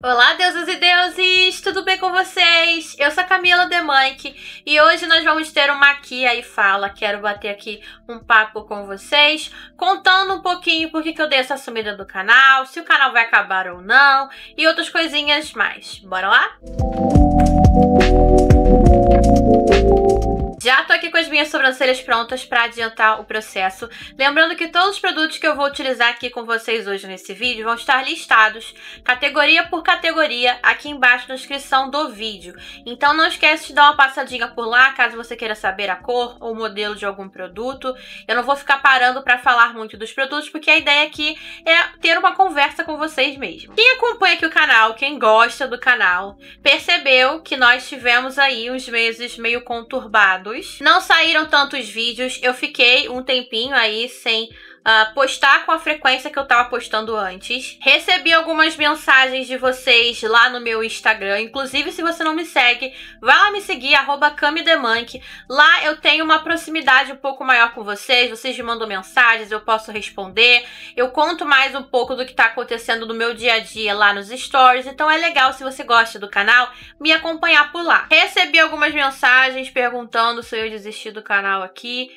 Olá, deusas e deuses! Tudo bem com vocês? Eu sou a Camila Demanque e hoje nós vamos ter uma aqui aí fala. Quero bater aqui um papo com vocês, contando um pouquinho por que, que eu dei essa sumida do canal, se o canal vai acabar ou não e outras coisinhas mais. Bora lá? Música Já tô aqui com as minhas sobrancelhas prontas para adiantar o processo. Lembrando que todos os produtos que eu vou utilizar aqui com vocês hoje nesse vídeo vão estar listados, categoria por categoria, aqui embaixo na descrição do vídeo. Então não esquece de dar uma passadinha por lá, caso você queira saber a cor ou o modelo de algum produto. Eu não vou ficar parando para falar muito dos produtos, porque a ideia aqui é ter uma conversa com vocês mesmo. Quem acompanha aqui o canal, quem gosta do canal, percebeu que nós tivemos aí uns meses meio conturbados não saíram tantos vídeos, eu fiquei um tempinho aí sem uh, postar com a frequência que eu tava postando antes. Recebi algumas mensagens de vocês lá no meu Instagram. Inclusive, se você não me segue, vá lá me seguir, arroba Lá eu tenho uma proximidade um pouco maior com vocês. Vocês me mandam mensagens, eu posso responder. Eu conto mais um pouco do que tá acontecendo no meu dia a dia lá nos stories. Então é legal se você gosta do canal me acompanhar por lá. Recebi algumas mensagens perguntando se eu desisti do canal aqui.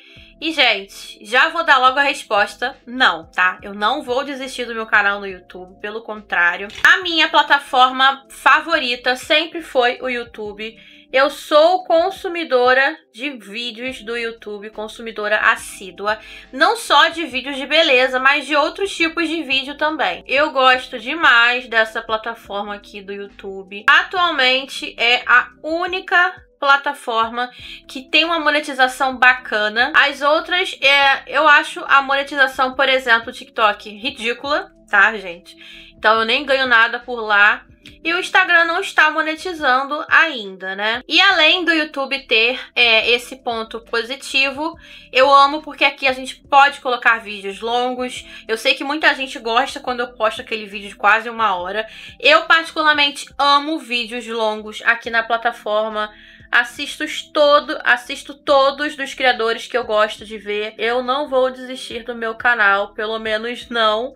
E, gente, já vou dar logo a resposta: não, tá? Eu não vou desistir do meu canal no YouTube, pelo contrário. A minha plataforma favorita sempre foi o YouTube. Eu sou consumidora de vídeos do YouTube, consumidora assídua, não só de vídeos de beleza, mas de outros tipos de vídeo também. Eu gosto demais dessa plataforma aqui do YouTube. Atualmente é a única plataforma que tem uma monetização bacana. As outras, é, eu acho a monetização, por exemplo, TikTok, ridícula, tá, gente? Então eu nem ganho nada por lá. E o Instagram não está monetizando ainda, né? E além do YouTube ter é, esse ponto positivo, eu amo porque aqui a gente pode colocar vídeos longos. Eu sei que muita gente gosta quando eu posto aquele vídeo de quase uma hora. Eu, particularmente, amo vídeos longos aqui na plataforma. Assisto todo, assisto todos dos criadores que eu gosto de ver. Eu não vou desistir do meu canal, pelo menos não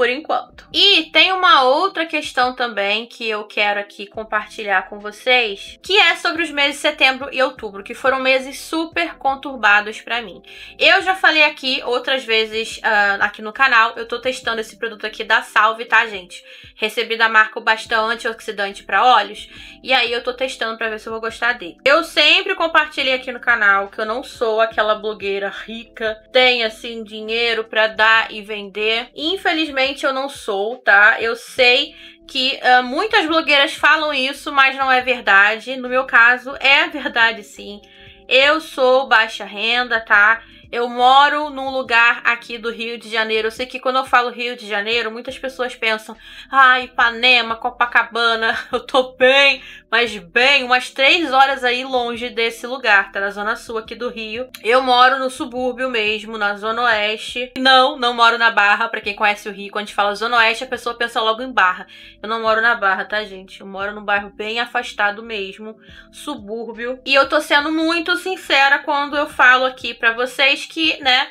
por enquanto. E tem uma outra questão também que eu quero aqui compartilhar com vocês, que é sobre os meses de setembro e outubro, que foram meses super conturbados para mim. Eu já falei aqui outras vezes uh, aqui no canal, eu tô testando esse produto aqui da Salve, tá, gente? Recebi da marca o bastão antioxidante para olhos, e aí eu tô testando para ver se eu vou gostar dele. Eu sempre compartilhei aqui no canal que eu não sou aquela blogueira rica, tem assim dinheiro para dar e vender. Infelizmente eu não sou, tá? Eu sei que uh, muitas blogueiras falam isso, mas não é verdade. No meu caso, é verdade sim. Eu sou baixa renda, tá? Eu moro num lugar aqui do Rio de Janeiro. Eu sei que quando eu falo Rio de Janeiro, muitas pessoas pensam, ah, Ipanema, Copacabana, eu tô bem, mas bem, umas três horas aí longe desse lugar, tá? Na zona sul aqui do Rio. Eu moro no subúrbio mesmo, na zona oeste. Não, não moro na Barra. Pra quem conhece o Rio, quando a gente fala zona oeste, a pessoa pensa logo em Barra. Eu não moro na Barra, tá, gente? Eu moro num bairro bem afastado mesmo, subúrbio. E eu tô sendo muito sincera quando eu falo aqui pra vocês que, né?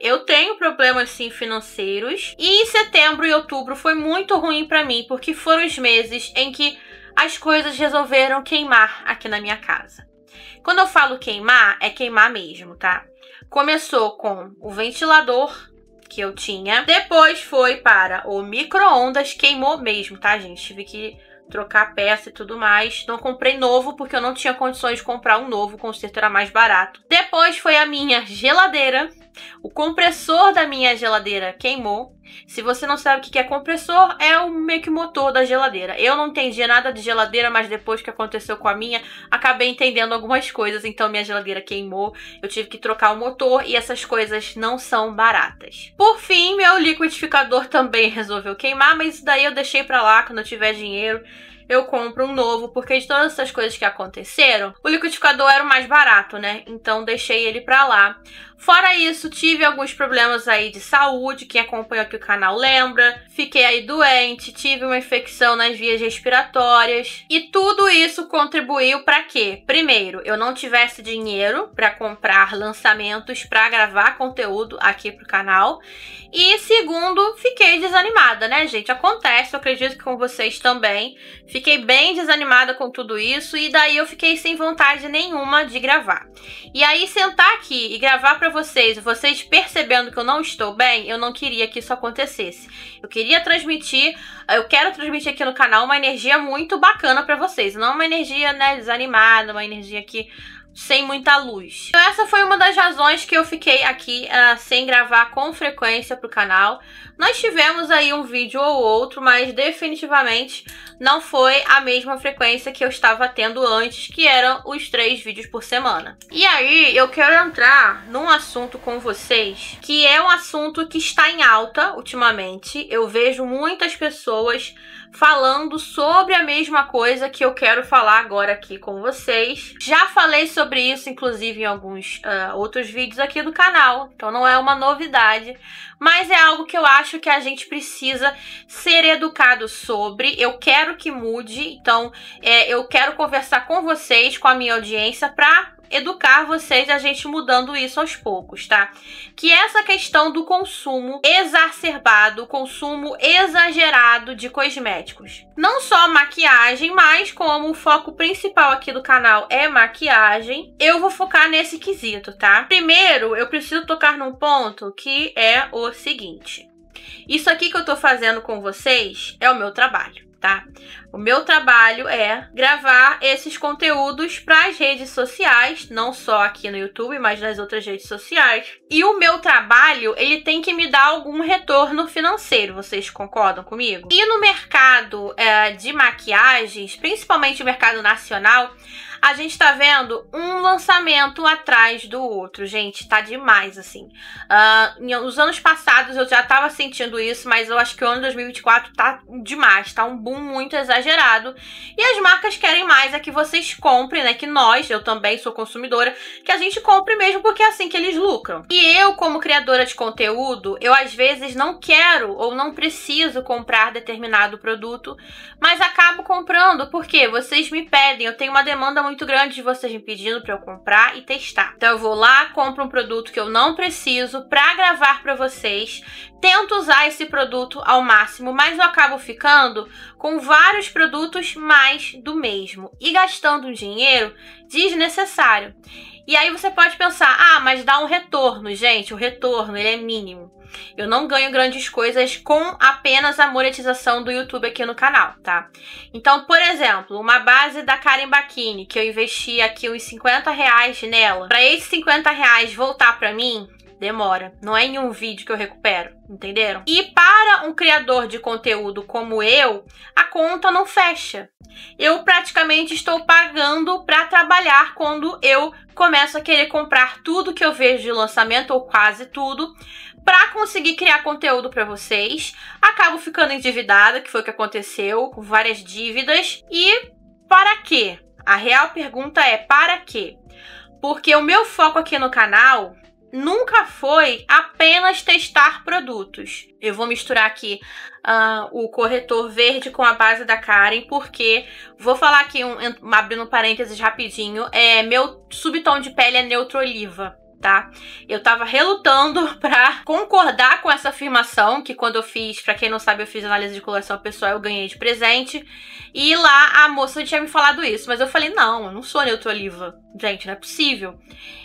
Eu tenho problemas sim financeiros. E setembro e outubro foi muito ruim para mim, porque foram os meses em que as coisas resolveram queimar aqui na minha casa. Quando eu falo queimar, é queimar mesmo, tá? Começou com o ventilador que eu tinha, depois foi para o micro-ondas, queimou mesmo, tá, gente? Tive que trocar peça e tudo mais. Não comprei novo porque eu não tinha condições de comprar um novo, o conserto era mais barato. Depois foi a minha geladeira, o compressor da minha geladeira queimou. Se você não sabe o que é compressor, é o meio que motor da geladeira. Eu não entendia nada de geladeira, mas depois que aconteceu com a minha, acabei entendendo algumas coisas. Então minha geladeira queimou, eu tive que trocar o motor e essas coisas não são baratas. Por fim, meu liquidificador também resolveu queimar, mas isso daí eu deixei para lá quando eu tiver dinheiro eu compro um novo, porque de todas essas coisas que aconteceram, o liquidificador era o mais barato, né? Então deixei ele pra lá. Fora isso, tive alguns problemas aí de saúde, quem acompanha aqui o canal lembra. Fiquei aí doente, tive uma infecção nas vias respiratórias e tudo isso contribuiu para que, primeiro, eu não tivesse dinheiro para comprar lançamentos para gravar conteúdo aqui pro canal e segundo, fiquei desanimada, né, gente? Acontece, eu acredito que com vocês também. Fiquei bem desanimada com tudo isso e daí eu fiquei sem vontade nenhuma de gravar. E aí sentar aqui e gravar para para vocês, vocês percebendo que eu não estou bem, eu não queria que isso acontecesse. Eu queria transmitir, eu quero transmitir aqui no canal uma energia muito bacana para vocês, não uma energia, né, desanimada, uma energia que sem muita luz. Então essa foi uma das razões que eu fiquei aqui uh, sem gravar com frequência pro canal. Nós tivemos aí um vídeo ou outro, mas definitivamente não foi a mesma frequência que eu estava tendo antes, que eram os três vídeos por semana. E aí eu quero entrar num assunto com vocês, que é um assunto que está em alta ultimamente. Eu vejo muitas pessoas falando sobre a mesma coisa que eu quero falar agora aqui com vocês. Já falei sobre isso, inclusive, em alguns uh, outros vídeos aqui do canal, então não é uma novidade, mas é algo que eu acho que a gente precisa ser educado sobre. Eu quero que mude, então é, eu quero conversar com vocês, com a minha audiência, para educar vocês a gente mudando isso aos poucos, tá? Que essa questão do consumo exacerbado, consumo exagerado de cosméticos. Não só maquiagem, mas como o foco principal aqui do canal é maquiagem, eu vou focar nesse quesito, tá? Primeiro, eu preciso tocar num ponto que é o seguinte. Isso aqui que eu tô fazendo com vocês é o meu trabalho tá? O meu trabalho é gravar esses conteúdos para as redes sociais, não só aqui no YouTube, mas nas outras redes sociais. E o meu trabalho, ele tem que me dar algum retorno financeiro, vocês concordam comigo? E no mercado é, de maquiagens, principalmente o mercado nacional, a gente tá vendo um lançamento atrás do outro, gente, tá demais, assim. Uh, ah, nos anos passados eu já tava sentindo isso, mas eu acho que o ano 2024 tá demais, tá um boom muito exagerado. E as marcas querem mais é que vocês comprem, né, que nós, eu também sou consumidora, que a gente compre mesmo, porque é assim que eles lucram. E eu, como criadora de conteúdo, eu às vezes não quero ou não preciso comprar determinado produto, mas acabo comprando, porque vocês me pedem, eu tenho uma demanda muito muito grande de vocês me pedindo para eu comprar e testar. Então eu vou lá, compro um produto que eu não preciso para gravar para vocês, tento usar esse produto ao máximo, mas eu acabo ficando com vários produtos mais do mesmo e gastando um dinheiro desnecessário. E aí você pode pensar, ah, mas dá um retorno, gente, o retorno ele é mínimo. Eu não ganho grandes coisas com apenas a monetização do YouTube aqui no canal, tá? Então, por exemplo, uma base da Karen Bakini, que eu investi aqui uns 50 reais nela, pra esses 50 reais voltar pra mim, Demora. Não é em um vídeo que eu recupero, entenderam? E para um criador de conteúdo como eu, a conta não fecha. Eu praticamente estou pagando para trabalhar quando eu começo a querer comprar tudo que eu vejo de lançamento ou quase tudo para conseguir criar conteúdo para vocês. Acabo ficando endividada, que foi o que aconteceu, com várias dívidas. E para quê? A real pergunta é para quê? Porque o meu foco aqui no canal nunca foi apenas testar produtos. Eu vou misturar aqui uh, o corretor verde com a base da Karen, porque vou falar aqui, um, um, abrindo parênteses rapidinho, é, meu subtom de pele é neutro oliva tá? Eu tava relutando pra concordar com essa afirmação, que quando eu fiz, pra quem não sabe, eu fiz análise de coloração pessoal, eu ganhei de presente. E lá a moça tinha me falado isso, mas eu falei, não, eu não sou neutra oliva. Gente, não é possível.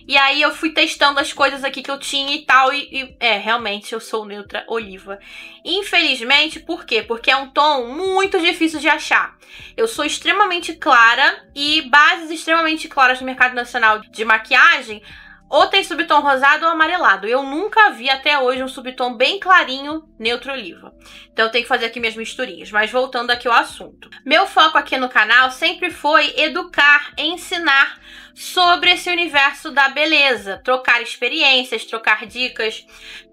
E aí eu fui testando as coisas aqui que eu tinha e tal, e, e é, realmente eu sou neutra oliva. Infelizmente, por quê? Porque é um tom muito difícil de achar. Eu sou extremamente clara e bases extremamente claras no mercado nacional de maquiagem ou tem subtom rosado ou amarelado. Eu nunca vi até hoje um subtom bem clarinho, neutro oliva. Então eu tenho que fazer aqui minhas misturinhas. Mas voltando aqui ao assunto. Meu foco aqui no canal sempre foi educar, ensinar sobre esse universo da beleza, trocar experiências, trocar dicas.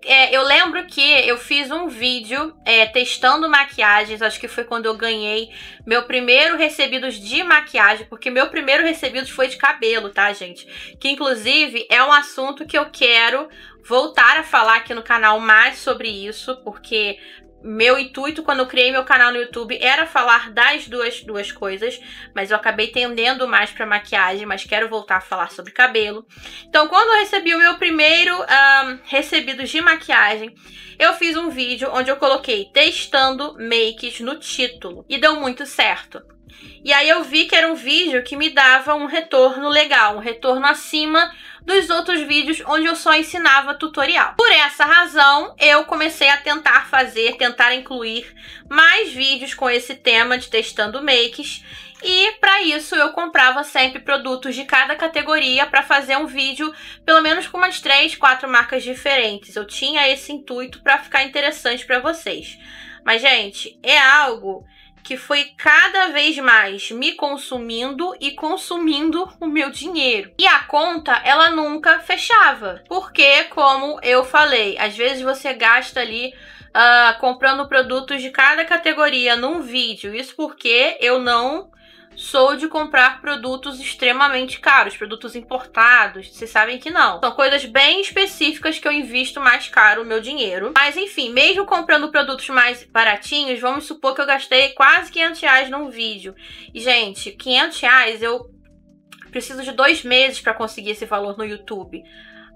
É, eu lembro que eu fiz um vídeo é, testando maquiagens, acho que foi quando eu ganhei meu primeiro recebidos de maquiagem, porque meu primeiro recebidos foi de cabelo, tá, gente? Que inclusive é um assunto que eu quero voltar a falar aqui no canal mais sobre isso, porque meu intuito quando eu criei meu canal no YouTube era falar das duas, duas coisas, mas eu acabei tendendo mais para maquiagem, mas quero voltar a falar sobre cabelo. Então, quando eu recebi o meu primeiro um, recebido de maquiagem, eu fiz um vídeo onde eu coloquei testando makes no título e deu muito certo. E aí eu vi que era um vídeo que me dava um retorno legal, um retorno acima dos outros vídeos onde eu só ensinava tutorial. Por essa razão, eu comecei a tentar fazer, tentar incluir mais vídeos com esse tema de testando makes e para isso eu comprava sempre produtos de cada categoria para fazer um vídeo pelo menos com umas 3, 4 marcas diferentes. Eu tinha esse intuito para ficar interessante para vocês. Mas gente, é algo que foi cada vez mais me consumindo e consumindo o meu dinheiro. E a conta, ela nunca fechava. Porque, como eu falei, às vezes você gasta ali uh, comprando produtos de cada categoria num vídeo. Isso porque eu não sou de comprar produtos extremamente caros, produtos importados, vocês sabem que não. São coisas bem específicas que eu invisto mais caro o meu dinheiro. Mas enfim, mesmo comprando produtos mais baratinhos, vamos supor que eu gastei quase 500 reais num vídeo. E gente, 500 reais eu preciso de dois meses para conseguir esse valor no YouTube.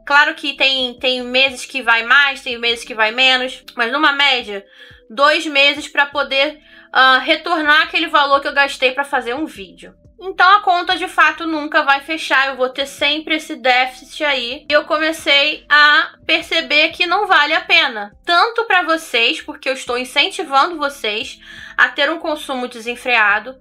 Claro que tem, tem meses que vai mais, tem meses que vai menos, mas numa média, dois meses para poder uh, retornar aquele valor que eu gastei para fazer um vídeo. Então a conta de fato nunca vai fechar, eu vou ter sempre esse déficit aí. E eu comecei a perceber que não vale a pena, tanto para vocês, porque eu estou incentivando vocês a ter um consumo desenfreado,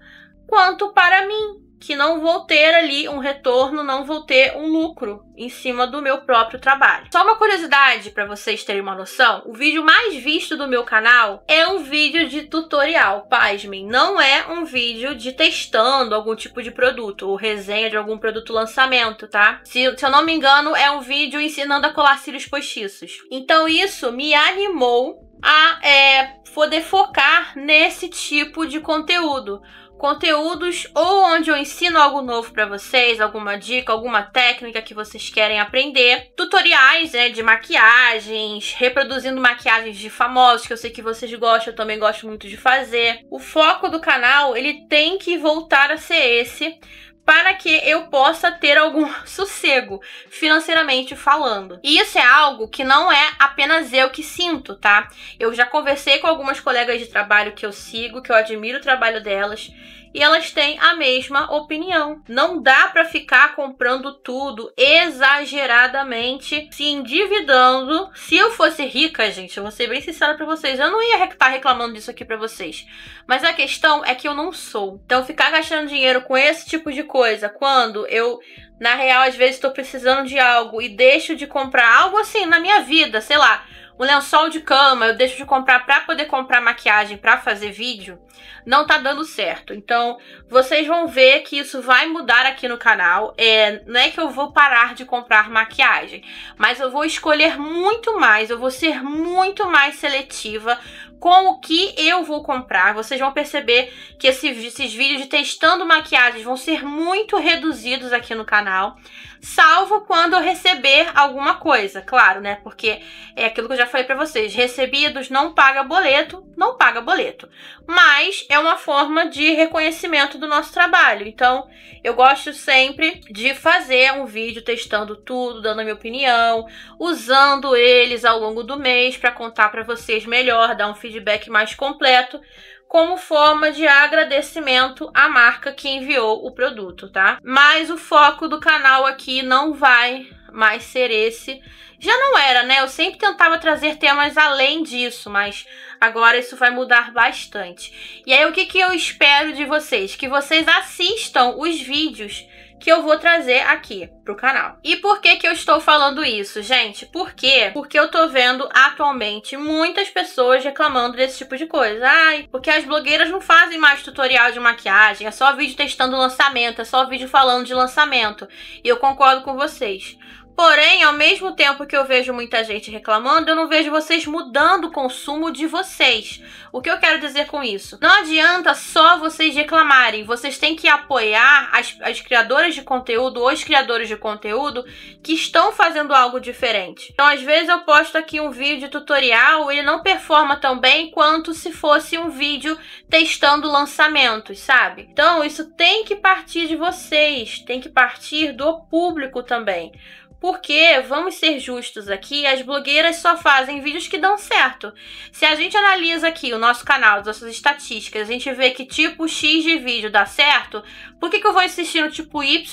quanto para mim, que não vou ter ali um retorno, não vou ter um lucro em cima do meu próprio trabalho. Só uma curiosidade para vocês terem uma noção: o vídeo mais visto do meu canal é um vídeo de tutorial, pasmem, não é um vídeo de testando algum tipo de produto ou resenha de algum produto lançamento, tá? Se, se eu não me engano, é um vídeo ensinando a colar cílios postiços. Então isso me animou a é, poder focar nesse tipo de conteúdo conteúdos ou onde eu ensino algo novo para vocês, alguma dica, alguma técnica que vocês querem aprender, tutoriais, né, de maquiagens, reproduzindo maquiagens de famosos que eu sei que vocês gostam, eu também gosto muito de fazer. O foco do canal, ele tem que voltar a ser esse, para que eu possa ter algum sossego financeiramente falando. E isso é algo que não é apenas eu que sinto, tá? Eu já conversei com algumas colegas de trabalho que eu sigo, que eu admiro o trabalho delas, e elas têm a mesma opinião. Não dá para ficar comprando tudo exageradamente, se endividando. Se eu fosse rica, gente, eu vou ser bem sincera para vocês, eu não ia estar tá reclamando disso aqui para vocês. Mas a questão é que eu não sou. Então ficar gastando dinheiro com esse tipo de coisa quando eu na real às vezes estou precisando de algo e deixo de comprar algo assim na minha vida, sei lá, um lençol de cama, eu deixo de comprar para poder comprar maquiagem para fazer vídeo, não tá dando certo. Então, vocês vão ver que isso vai mudar aqui no canal. É, não é que eu vou parar de comprar maquiagem, mas eu vou escolher muito mais, eu vou ser muito mais seletiva com o que eu vou comprar. Vocês vão perceber que esses, esses vídeos de testando maquiagens vão ser muito reduzidos aqui no canal, salvo quando eu receber alguma coisa, claro, né? Porque é aquilo que eu já falei para vocês, recebidos não paga boleto, não paga boleto. Mas é uma forma de reconhecimento do nosso trabalho. Então, eu gosto sempre de fazer um vídeo testando tudo, dando a minha opinião, usando eles ao longo do mês para contar para vocês melhor, dar um feedback feedback mais completo como forma de agradecimento à marca que enviou o produto, tá? Mas o foco do canal aqui não vai mais ser esse. Já não era, né? Eu sempre tentava trazer temas além disso, mas agora isso vai mudar bastante. E aí, o que, que eu espero de vocês? Que vocês assistam os vídeos que eu vou trazer aqui pro canal. E por que que eu estou falando isso, gente? Por quê? Porque eu tô vendo atualmente muitas pessoas reclamando desse tipo de coisa. Ai, porque as blogueiras não fazem mais tutorial de maquiagem, é só vídeo testando lançamento, é só vídeo falando de lançamento. E eu concordo com vocês. Porém, ao mesmo tempo que eu vejo muita gente reclamando, eu não vejo vocês mudando o consumo de vocês. O que eu quero dizer com isso? Não adianta só vocês reclamarem, vocês têm que apoiar as, as criadoras de conteúdo ou os criadores de conteúdo que estão fazendo algo diferente. Então, às vezes eu posto aqui um vídeo tutorial, ele não performa tão bem quanto se fosse um vídeo testando lançamentos, sabe? Então, isso tem que partir de vocês, tem que partir do público também. Porque, vamos ser justos aqui, as blogueiras só fazem vídeos que dão certo. Se a gente analisa aqui o nosso canal, as nossas estatísticas, a gente vê que tipo X de vídeo dá certo, por que, que eu vou insistir no tipo Y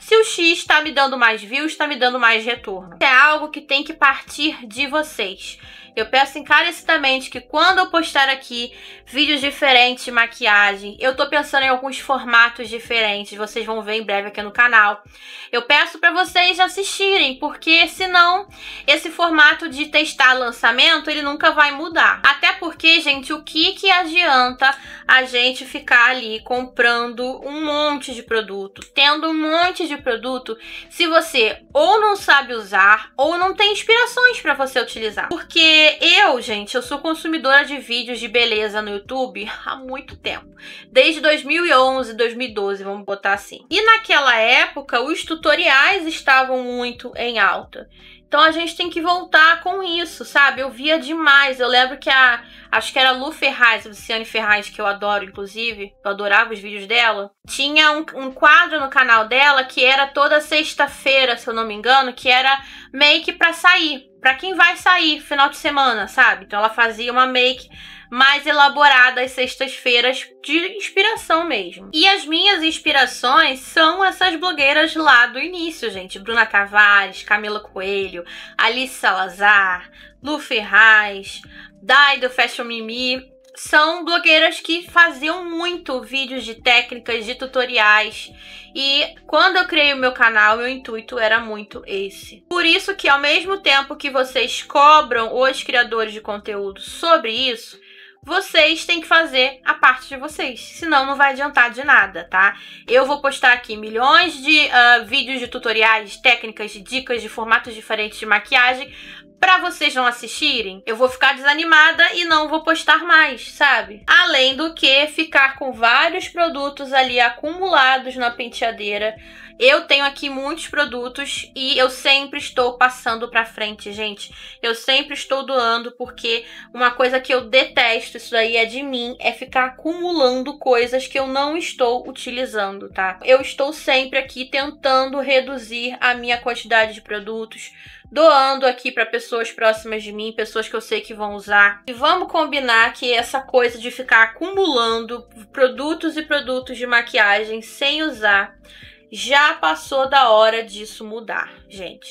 se o X está me dando mais views, está me dando mais retorno? É algo que tem que partir de vocês. Eu peço encarecidamente que quando eu postar aqui vídeos diferentes de maquiagem, eu tô pensando em alguns formatos diferentes, vocês vão ver em breve aqui no canal. Eu peço para vocês assistirem, porque senão esse formato de testar lançamento, ele nunca vai mudar. Até porque, gente, o que que adianta a gente ficar ali comprando um monte de produto, tendo um monte de produto, se você ou não sabe usar ou não tem inspirações para você utilizar? Porque eu, gente, eu sou consumidora de vídeos de beleza no YouTube há muito tempo. Desde 2011, 2012, vamos botar assim. E naquela época, os tutoriais estavam muito em alta. Então a gente tem que voltar com isso, sabe? Eu via demais. Eu lembro que a. Acho que era a Lu Ferraz, a Luciane Ferraz, que eu adoro, inclusive. Eu adorava os vídeos dela. Tinha um, um quadro no canal dela que era toda sexta-feira, se eu não me engano, que era make pra sair para quem vai sair final de semana, sabe? Então ela fazia uma make mais elaborada às sextas-feiras de inspiração mesmo. E as minhas inspirações são essas blogueiras lá do início, gente. Bruna Tavares, Camila Coelho, Alice Salazar, Lu Ferraz, Dai do Fashion Mimi. São blogueiras que faziam muito vídeos de técnicas, de tutoriais e quando eu criei o meu canal, meu intuito era muito esse. Por isso que ao mesmo tempo que vocês cobram os criadores de conteúdo sobre isso, vocês têm que fazer a parte de vocês, senão não vai adiantar de nada, tá? Eu vou postar aqui milhões de uh, vídeos de tutoriais, técnicas, de dicas de formatos diferentes de maquiagem para vocês não assistirem, eu vou ficar desanimada e não vou postar mais, sabe? Além do que ficar com vários produtos ali acumulados na penteadeira. Eu tenho aqui muitos produtos e eu sempre estou passando para frente, gente. Eu sempre estou doando porque uma coisa que eu detesto, isso daí é de mim, é ficar acumulando coisas que eu não estou utilizando, tá? Eu estou sempre aqui tentando reduzir a minha quantidade de produtos doando aqui para pessoas próximas de mim, pessoas que eu sei que vão usar. E vamos combinar que essa coisa de ficar acumulando produtos e produtos de maquiagem sem usar já passou da hora disso mudar, gente.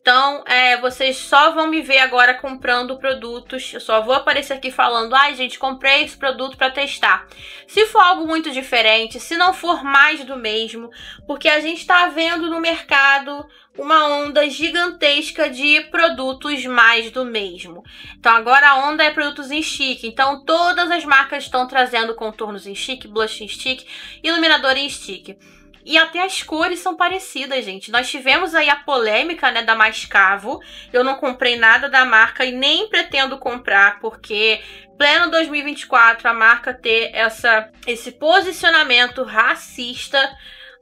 Então, é, vocês só vão me ver agora comprando produtos. Eu só vou aparecer aqui falando: ai, ah, gente, comprei esse produto para testar. Se for algo muito diferente, se não for mais do mesmo, porque a gente está vendo no mercado uma onda gigantesca de produtos mais do mesmo. Então agora a onda é produtos em stick. Então todas as marcas estão trazendo contornos em stick, blush em stick, iluminador em stick. E até as cores são parecidas, gente. Nós tivemos aí a polêmica, né, da Mascavo. Eu não comprei nada da marca e nem pretendo comprar, porque pleno 2024 a marca ter essa, esse posicionamento racista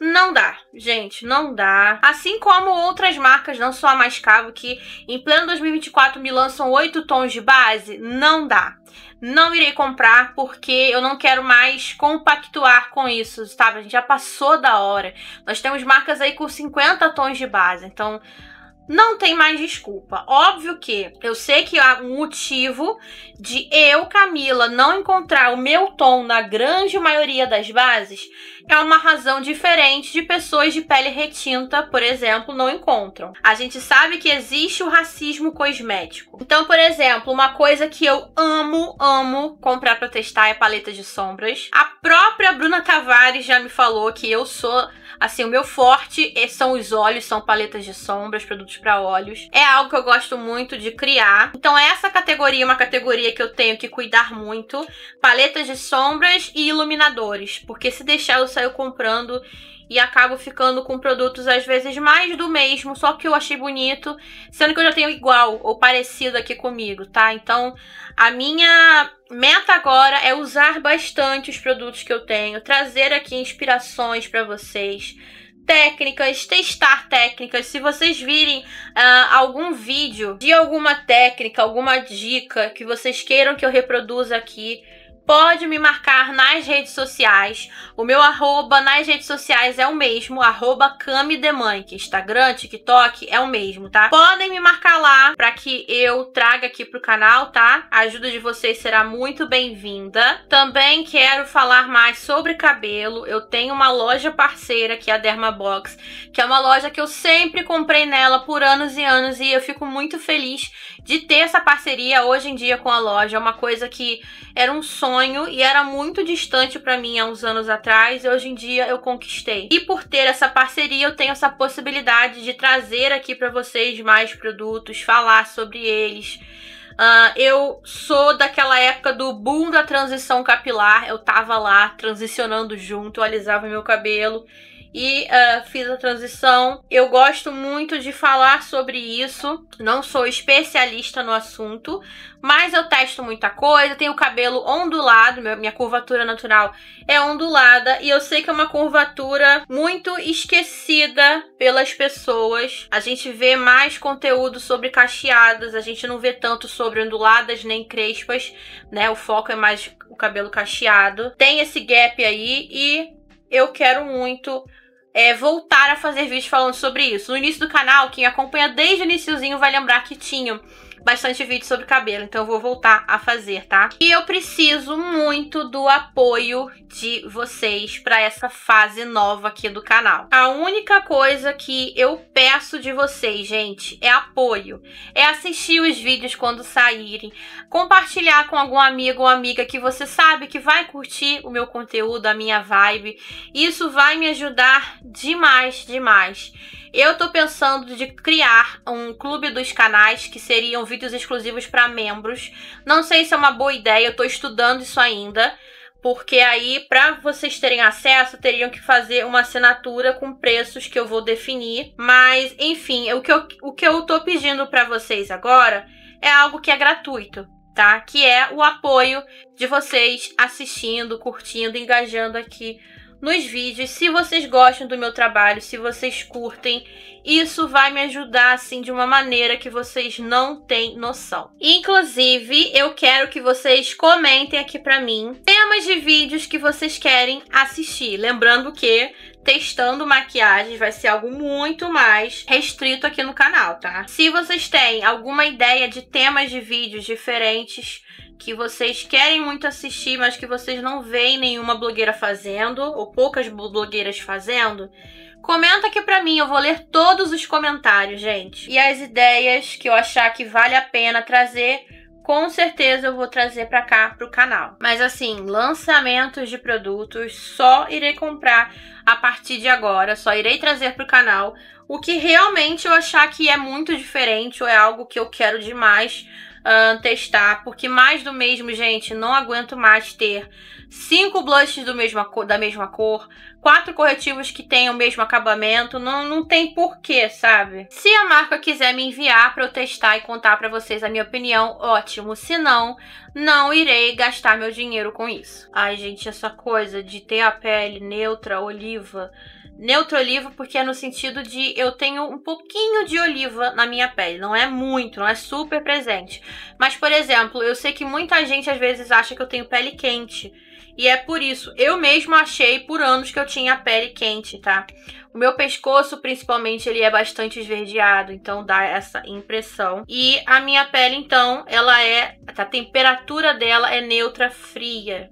não dá, gente, não dá. Assim como outras marcas, não só a mais cavo que em pleno 2024 me lançam 8 tons de base, não dá não irei comprar porque eu não quero mais compactuar com isso, sabe? A gente já passou da hora. Nós temos marcas aí com 50 tons de base, então não tem mais desculpa. Óbvio que eu sei que há um motivo de eu, Camila, não encontrar o meu tom na grande maioria das bases é uma razão diferente de pessoas de pele retinta, por exemplo, não encontram. A gente sabe que existe o racismo cosmético. Então, por exemplo, uma coisa que eu amo, amo comprar para testar é paleta de sombras. A própria Bruna Tavares já me falou que eu sou Assim, o meu forte é, são os olhos, são paletas de sombras, produtos para olhos. É algo que eu gosto muito de criar. Então é essa categoria é uma categoria que eu tenho que cuidar muito. Paletas de sombras e iluminadores. Porque se deixar eu saio comprando e acabo ficando com produtos às vezes mais do mesmo, só que eu achei bonito, sendo que eu já tenho igual ou parecido aqui comigo, tá? Então, a minha meta agora é usar bastante os produtos que eu tenho, trazer aqui inspirações para vocês técnicas, testar técnicas. Se vocês virem uh, algum vídeo de alguma técnica, alguma dica que vocês queiram que eu reproduza aqui, pode me marcar nas redes sociais. O meu arroba nas redes sociais é o mesmo, arroba que Instagram, TikTok é o mesmo, tá? Podem me marcar lá para que eu traga aqui pro canal, tá? A ajuda de vocês será muito bem-vinda. Também quero falar mais sobre cabelo. Eu tenho uma loja parceira que é a Dermabox, que é uma loja que eu sempre comprei nela por anos e anos e eu fico muito feliz de ter essa parceria hoje em dia com a loja. É uma coisa que era um sonho sonho e era muito distante para mim há uns anos atrás e hoje em dia eu conquistei. E por ter essa parceria, eu tenho essa possibilidade de trazer aqui para vocês mais produtos, falar sobre eles. Uh, eu sou daquela época do boom da transição capilar. Eu tava lá transicionando junto, eu alisava meu cabelo e uh, fiz a transição. Eu gosto muito de falar sobre isso, não sou especialista no assunto, mas eu testo muita coisa. Tenho o cabelo ondulado, minha curvatura natural é ondulada, e eu sei que é uma curvatura muito esquecida pelas pessoas. A gente vê mais conteúdo sobre cacheadas, a gente não vê tanto sobre onduladas nem crespas, né? O foco é mais o cabelo cacheado. Tem esse gap aí e eu quero muito é, voltar a fazer vídeos falando sobre isso. No início do canal, quem acompanha desde o iníciozinho vai lembrar que tinha bastante vídeo sobre cabelo, então eu vou voltar a fazer, tá? E eu preciso muito do apoio de vocês para essa fase nova aqui do canal. A única coisa que eu peço de vocês, gente, é apoio. É assistir os vídeos quando saírem, compartilhar com algum amigo ou amiga que você sabe que vai curtir o meu conteúdo, a minha vibe. Isso vai me ajudar demais, demais. Eu tô pensando de criar um clube dos canais que seriam vídeos exclusivos para membros. Não sei se é uma boa ideia, eu tô estudando isso ainda. Porque aí, para vocês terem acesso, teriam que fazer uma assinatura com preços que eu vou definir. Mas, enfim, o que eu, o que eu tô pedindo para vocês agora é algo que é gratuito, tá? Que é o apoio de vocês assistindo, curtindo, engajando aqui nos vídeos. Se vocês gostam do meu trabalho, se vocês curtem, isso vai me ajudar assim de uma maneira que vocês não têm noção. Inclusive, eu quero que vocês comentem aqui para mim temas de vídeos que vocês querem assistir. Lembrando que testando maquiagens vai ser algo muito mais restrito aqui no canal, tá? Se vocês têm alguma ideia de temas de vídeos diferentes que vocês querem muito assistir, mas que vocês não veem nenhuma blogueira fazendo, ou poucas blogueiras fazendo, comenta aqui pra mim, eu vou ler todos os comentários, gente. E as ideias que eu achar que vale a pena trazer, com certeza eu vou trazer para cá pro canal. Mas assim, lançamentos de produtos só irei comprar a partir de agora, só irei trazer pro canal o que realmente eu achar que é muito diferente ou é algo que eu quero demais testar, porque mais do mesmo, gente, não aguento mais ter cinco blushes do mesmo da mesma cor, quatro corretivos que tenham o mesmo acabamento, não, não tem porquê, sabe? Se a marca quiser me enviar para eu testar e contar para vocês a minha opinião, ótimo. Se não, não irei gastar meu dinheiro com isso. Ai, gente, essa coisa de ter a pele neutra, oliva, Neutro-oliva porque é no sentido de eu tenho um pouquinho de oliva na minha pele. Não é muito, não é super presente. Mas, por exemplo, eu sei que muita gente às vezes acha que eu tenho pele quente. E é por isso. Eu mesma achei por anos que eu tinha pele quente, tá? O meu pescoço, principalmente, ele é bastante esverdeado, então dá essa impressão. E a minha pele, então, ela é. A temperatura dela é neutra, fria.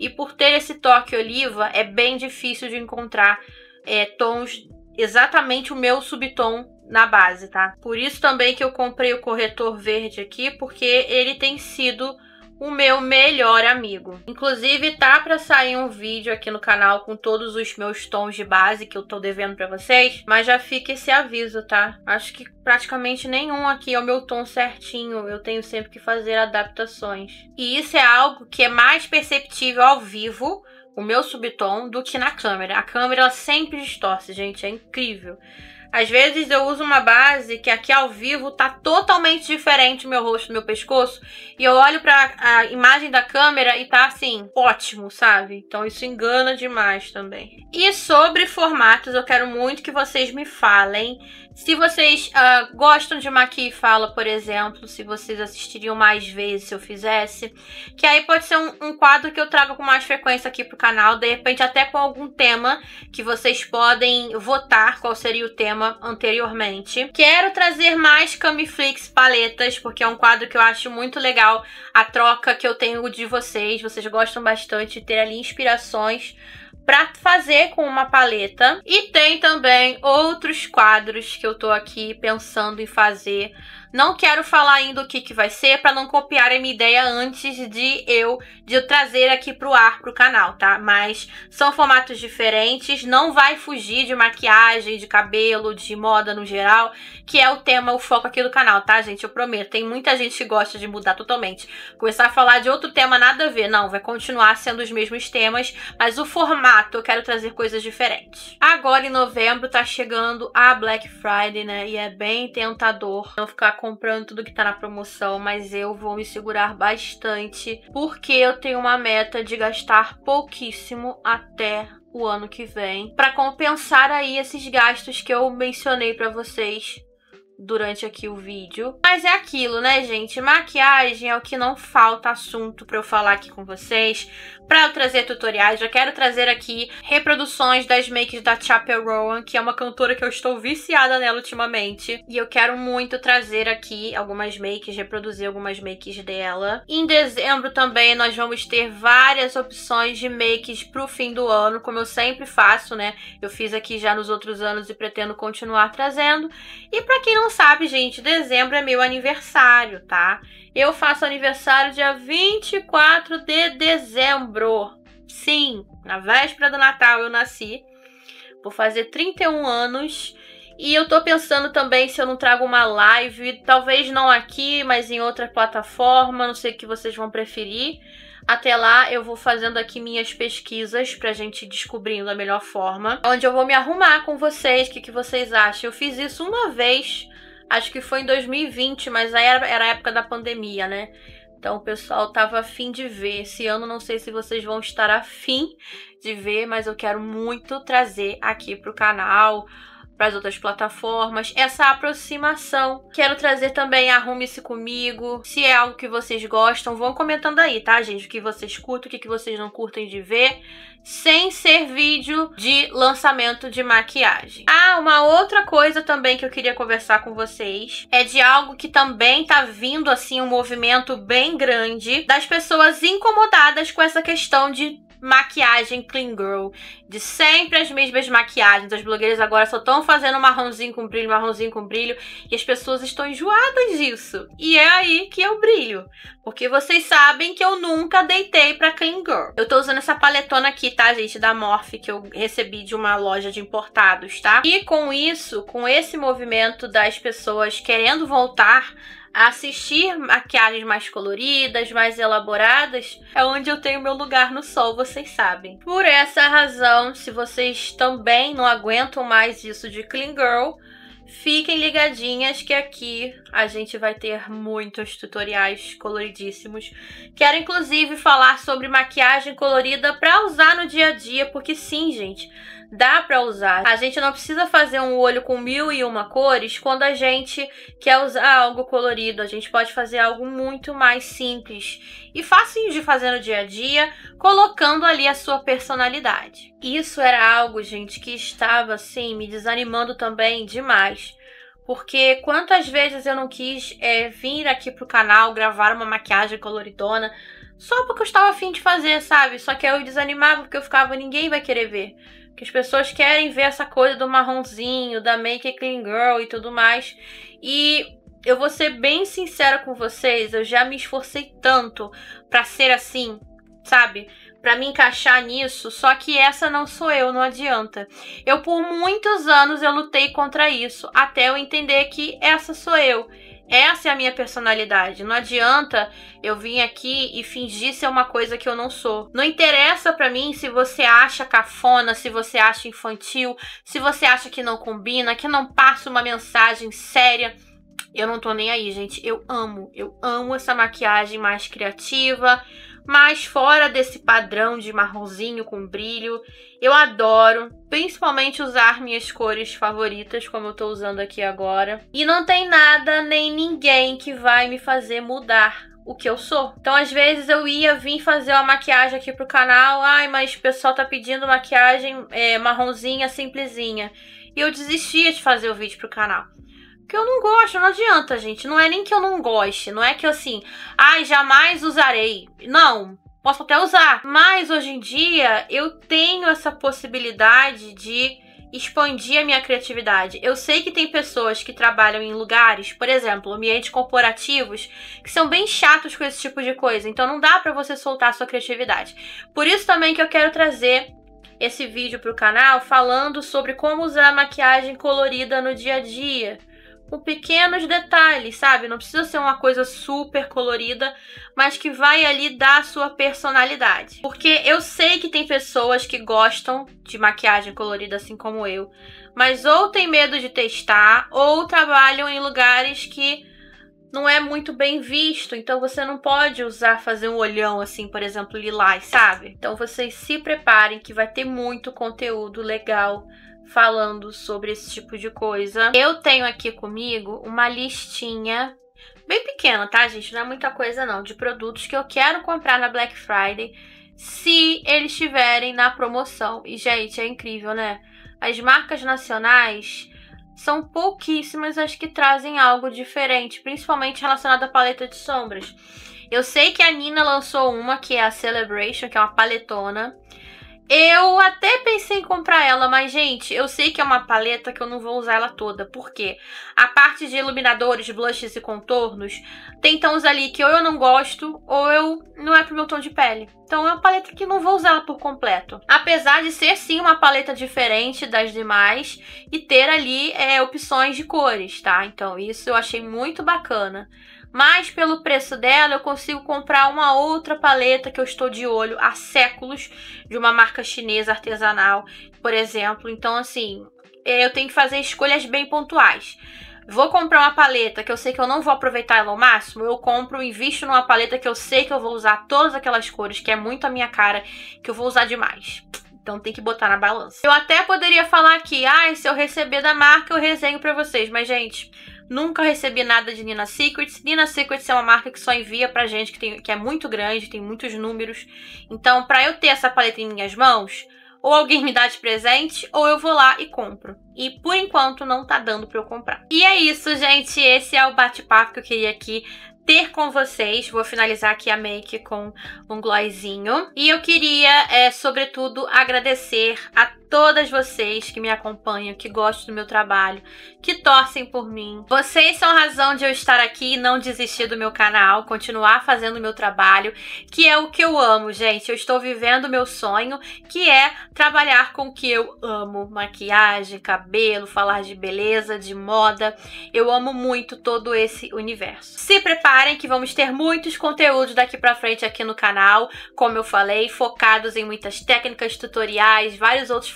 E por ter esse toque oliva, é bem difícil de encontrar é, tons exatamente o meu subtom na base, tá? Por isso também que eu comprei o corretor verde aqui, porque ele tem sido o meu melhor amigo. Inclusive, tá para sair um vídeo aqui no canal com todos os meus tons de base que eu tô devendo para vocês, mas já fica esse aviso, tá? Acho que praticamente nenhum aqui é o meu tom certinho, eu tenho sempre que fazer adaptações. E isso é algo que é mais perceptível ao vivo o meu subtom do que na câmera. A câmera ela sempre distorce, gente, é incrível. Às vezes eu uso uma base que aqui ao vivo tá totalmente diferente meu rosto do meu pescoço. E eu olho para a imagem da câmera e tá assim, ótimo, sabe? Então isso engana demais também. E sobre formatos, eu quero muito que vocês me falem. Se vocês uh, gostam de Maqui Fala, por exemplo, se vocês assistiriam mais vezes se eu fizesse. Que aí pode ser um, um quadro que eu trago com mais frequência aqui pro canal. De repente até com algum tema que vocês podem votar qual seria o tema programa anteriormente. Quero trazer mais Camiflix paletas, porque é um quadro que eu acho muito legal a troca que eu tenho de vocês. Vocês gostam bastante de ter ali inspirações para fazer com uma paleta. E tem também outros quadros que eu tô aqui pensando em fazer não quero falar ainda o que, que vai ser para não copiar a minha ideia antes de eu de eu trazer aqui pro ar pro canal, tá? Mas são formatos diferentes, não vai fugir de maquiagem, de cabelo, de moda no geral, que é o tema, o foco aqui do canal, tá, gente? Eu prometo. Tem muita gente que gosta de mudar totalmente. Começar a falar de outro tema nada a ver, não, vai continuar sendo os mesmos temas, mas o formato eu quero trazer coisas diferentes. Agora em novembro tá chegando a Black Friday, né? E é bem tentador não ficar comprando tudo que tá na promoção, mas eu vou me segurar bastante, porque eu tenho uma meta de gastar pouquíssimo até o ano que vem, para compensar aí esses gastos que eu mencionei para vocês durante aqui o vídeo. Mas é aquilo, né, gente? Maquiagem é o que não falta assunto para eu falar aqui com vocês, para eu trazer tutoriais. Já quero trazer aqui reproduções das makes da Chapel Rowan, que é uma cantora que eu estou viciada nela ultimamente, e eu quero muito trazer aqui algumas makes, reproduzir algumas makes dela. Em dezembro também nós vamos ter várias opções de makes pro fim do ano, como eu sempre faço, né? Eu fiz aqui já nos outros anos e pretendo continuar trazendo. E para quem não sabe, gente, dezembro é meu aniversário, tá? Eu faço aniversário dia 24 de dezembro. Sim, na véspera do Natal eu nasci. Vou fazer 31 anos. E eu tô pensando também se eu não trago uma live, talvez não aqui, mas em outra plataforma, não sei o que vocês vão preferir. Até lá, eu vou fazendo aqui minhas pesquisas pra gente ir descobrindo a melhor forma. Onde eu vou me arrumar com vocês, o que, que vocês acham. Eu fiz isso uma vez, acho que foi em 2020, mas aí era, era a época da pandemia, né? Então o pessoal tava afim de ver. Esse ano não sei se vocês vão estar afim de ver, mas eu quero muito trazer aqui pro canal para as outras plataformas, essa aproximação. Quero trazer também Arrume-se Comigo. Se é algo que vocês gostam, vão comentando aí, tá, gente? O que vocês curtem, o que vocês não curtem de ver, sem ser vídeo de lançamento de maquiagem. Ah, uma outra coisa também que eu queria conversar com vocês é de algo que também tá vindo assim um movimento bem grande das pessoas incomodadas com essa questão de maquiagem clean girl, de sempre as mesmas maquiagens. As blogueiras agora só estão fazendo marronzinho com brilho, marronzinho com brilho, e as pessoas estão enjoadas disso. E é aí que eu brilho, porque vocês sabem que eu nunca deitei pra clean girl. Eu tô usando essa paletona aqui, tá, gente, da Morphe, que eu recebi de uma loja de importados, tá? E com isso, com esse movimento das pessoas querendo voltar assistir maquiagens mais coloridas, mais elaboradas, é onde eu tenho meu lugar no sol, vocês sabem. Por essa razão, se vocês também não aguentam mais isso de Clean Girl, Fiquem ligadinhas que aqui a gente vai ter muitos tutoriais coloridíssimos. Quero inclusive falar sobre maquiagem colorida para usar no dia a dia, porque sim, gente, dá para usar. A gente não precisa fazer um olho com mil e uma cores quando a gente quer usar algo colorido. A gente pode fazer algo muito mais simples e fácil de fazer no dia a dia, colocando ali a sua personalidade. Isso era algo, gente, que estava assim me desanimando também demais. Porque quantas vezes eu não quis é, vir aqui pro canal gravar uma maquiagem coloridona só porque eu estava afim de fazer, sabe? Só que eu desanimava porque eu ficava, ninguém vai querer ver que as pessoas querem ver essa coisa do marronzinho, da make a clean girl e tudo mais. E eu vou ser bem sincera com vocês, eu já me esforcei tanto para ser assim, sabe? Para me encaixar nisso, só que essa não sou eu, não adianta. Eu por muitos anos eu lutei contra isso, até eu entender que essa sou eu essa é a minha personalidade. Não adianta eu vir aqui e fingir ser uma coisa que eu não sou. Não interessa para mim se você acha cafona, se você acha infantil, se você acha que não combina, que não passa uma mensagem séria. Eu não tô nem aí, gente. Eu amo, eu amo essa maquiagem mais criativa, mas fora desse padrão de marronzinho com brilho, eu adoro, principalmente usar minhas cores favoritas, como eu tô usando aqui agora. E não tem nada nem ninguém que vai me fazer mudar o que eu sou. Então, às vezes eu ia vir fazer uma maquiagem aqui pro canal, ai, mas o pessoal tá pedindo maquiagem é, marronzinha, simplesinha. E eu desistia de fazer o vídeo pro canal que eu não gosto, não adianta, gente. Não é nem que eu não goste, não é que assim, ai, jamais usarei. Não, posso até usar, mas hoje em dia eu tenho essa possibilidade de expandir a minha criatividade. Eu sei que tem pessoas que trabalham em lugares, por exemplo, ambientes corporativos, que são bem chatos com esse tipo de coisa, então não dá para você soltar a sua criatividade. Por isso também que eu quero trazer esse vídeo para o canal falando sobre como usar maquiagem colorida no dia a dia com pequenos detalhes, sabe? Não precisa ser uma coisa super colorida, mas que vai ali dar a sua personalidade. Porque eu sei que tem pessoas que gostam de maquiagem colorida assim como eu, mas ou tem medo de testar, ou trabalham em lugares que não é muito bem visto, então você não pode usar fazer um olhão assim, por exemplo, lilás, sabe? Então vocês se preparem que vai ter muito conteúdo legal falando sobre esse tipo de coisa. Eu tenho aqui comigo uma listinha bem pequena, tá, gente? Não é muita coisa não, de produtos que eu quero comprar na Black Friday se eles estiverem na promoção. E gente, é incrível, né? As marcas nacionais são pouquíssimas as que trazem algo diferente, principalmente relacionado à paleta de sombras. Eu sei que a Nina lançou uma que é a Celebration, que é uma paletona. Eu até pensei em comprar ela, mas, gente, eu sei que é uma paleta que eu não vou usar ela toda. Por quê? A parte de iluminadores, blushes e contornos, tem tons ali que ou eu não gosto, ou eu não é pro meu tom de pele. Então é uma paleta que não vou usar ela por completo. Apesar de ser, sim, uma paleta diferente das demais e ter ali é, opções de cores, tá? Então isso eu achei muito bacana mas pelo preço dela eu consigo comprar uma outra paleta que eu estou de olho há séculos, de uma marca chinesa artesanal, por exemplo. Então, assim, é, eu tenho que fazer escolhas bem pontuais. Vou comprar uma paleta que eu sei que eu não vou aproveitar ela ao máximo, eu compro, invisto numa paleta que eu sei que eu vou usar todas aquelas cores, que é muito a minha cara, que eu vou usar demais. Então tem que botar na balança. Eu até poderia falar aqui, ah, se eu receber da marca eu resenho para vocês, mas gente, Nunca recebi nada de Nina Secrets. Nina Secrets é uma marca que só envia pra gente, que, tem, que é muito grande, tem muitos números. Então, pra eu ter essa paleta em minhas mãos, ou alguém me dá de presente, ou eu vou lá e compro. E por enquanto não tá dando pra eu comprar. E é isso, gente. Esse é o bate-papo que eu queria aqui ter com vocês. Vou finalizar aqui a make com um glossinho. E eu queria, é, sobretudo, agradecer a todas vocês que me acompanham, que gostam do meu trabalho, que torcem por mim. Vocês são a razão de eu estar aqui e não desistir do meu canal, continuar fazendo o meu trabalho, que é o que eu amo, gente. Eu estou vivendo o meu sonho, que é trabalhar com o que eu amo: maquiagem, cabelo, falar de beleza, de moda. Eu amo muito todo esse universo. Se preparem que vamos ter muitos conteúdos daqui para frente aqui no canal, como eu falei, focados em muitas técnicas, tutoriais, vários outros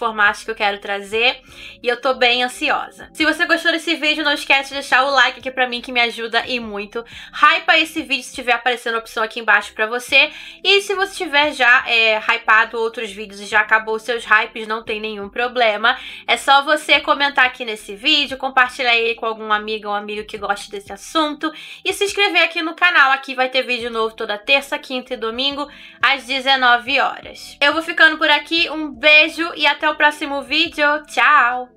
que eu quero trazer e eu tô bem ansiosa. Se você gostou desse vídeo, não esquece de deixar o like aqui pra mim que me ajuda e muito. Hypa esse vídeo se tiver aparecendo a opção aqui embaixo pra você e se você tiver já é, hypado outros vídeos e já acabou seus hypes, não tem nenhum problema. É só você comentar aqui nesse vídeo, compartilhar ele com algum amigo ou amigo que goste desse assunto e se inscrever aqui no canal. Aqui vai ter vídeo novo toda terça, quinta e domingo às 19 horas. Eu vou ficando por aqui, um beijo e até o próximo vídeo. Tchau!